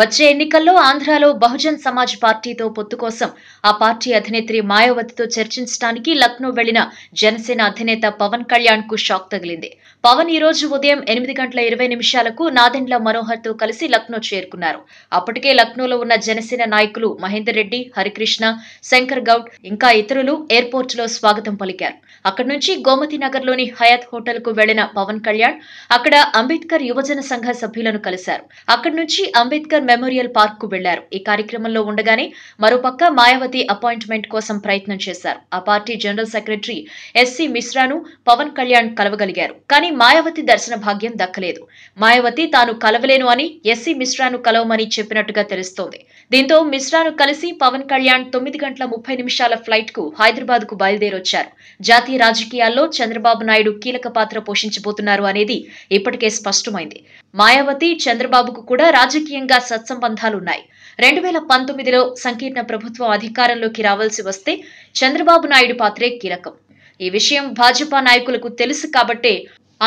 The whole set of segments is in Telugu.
వచ్చే ఎన్నికల్లో ఆంధ్రాలో బహుజన్ సమాజ్ పార్టీతో పొత్తు కోసం ఆ పార్టీ అధినేత్రి మాయావతితో చర్చించడానికి లక్నో వెళ్లిన జనసేన అధినేత పవన్ కళ్యాణ్ కు షాక్ తగిలింది పవన్ ఈ రోజు ఉదయం ఎనిమిది గంటల ఇరవై నిమిషాలకు నాదెండ్ల మనోహర్ తో కలిసి లక్నో చేరుకున్నారు అప్పటికే లక్నోలో ఉన్న జనసేన నాయకులు మహేందర్ రెడ్డి హరికృష్ణ శంకర్ గౌడ్ ఇంకా ఇతరులు ఎయిర్పోర్ట్ లో స్వాగతం పలికారు అక్కడి నుంచి గోమతి నగర్ లోని హయాత్ హోటల్ కు వెళ్లిన పవన్ కళ్యాణ్ అక్కడ అంబేద్కర్ యువజన సంఘ సభ్యులను కలిశారు అక్కడి నుంచి అంబేద్కర్ మెమోరియల్ పార్క్ కు వెళ్లారు ఈ కార్యక్రమంలో ఉండగానే మరోపక్క మాయావతి అపాయింట్మెంట్ కోసం ప్రయత్నం చేశారు ఆ పార్టీ జనరల్ సెక్రటరీ ఎస్సి మిశ్రాను పవన్ కళ్యాణ్ కలవగలిగారు కానీ మాయావతి దర్శన భాగ్యం దక్కలేదు మాయావతి తాను కలవలేను అని ఎస్సీ మిశ్రాను కలవమని చెప్పినట్టుగా తెలుస్తోంది దీంతో మిశ్రాను కలిసి పవన్ కళ్యాణ్ తొమ్మిది గంటల ముప్పై నిమిషాల ఫ్లైట్ కు హైదరాబాద్ కు బయలుదేరొచ్చారు జాతీయ రాజకీయాల్లో చంద్రబాబు నాయుడు కీలక పాత్ర పోషించబోతున్నారు అనేది ఇప్పటికే స్పష్టమైంది మాయావతి చంద్రబాబుకు కూడా రాజకీయంగా సత్సంబంధాలున్నాయి రెండు వేల పంతొమ్మిదిలో సంకీర్ణ ప్రభుత్వం అధికారంలోకి రావాల్సి వస్తే చంద్రబాబు నాయుడు పాత్రే కీలకం ఈ విషయం భాజపా నాయకులకు తెలుసు కాబట్టే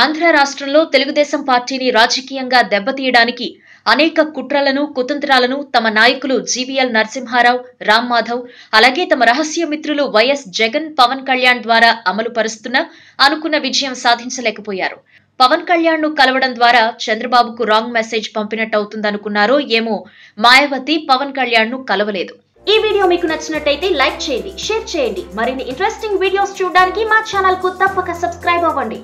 ఆంధ్ర రాష్ట్రంలో తెలుగుదేశం పార్టీని రాజకీయంగా దెబ్బతీయడానికి అనేక కుట్రలను కుతంత్రాలను తమ నాయకులు జీవీఎల్ నరసింహారావు రామ్ మాధవ్ అలాగే తమ రహస్య మిత్రులు వైఎస్ జగన్ పవన్ కళ్యాణ్ ద్వారా అమలు పరుస్తున్నా అనుకున్న విజయం సాధించలేకపోయారు పవన్ కళ్యాణ్ ను కలవడం ద్వారా చంద్రబాబుకు రాంగ్ మెసేజ్ పంపినట్టు అవుతుందనుకున్నారో ఏమో మాయావతి పవన్ కళ్యాణ్ ను కలవలేదు ఈ వీడియో మీకు నచ్చినట్టయితే లైక్ చేయండి షేర్ చేయండి మరిన్ని ఇంట్రెస్టింగ్ వీడియోస్ చూడడానికి మా ఛానల్ కు తప్పక సబ్స్క్రైబ్ అవ్వండి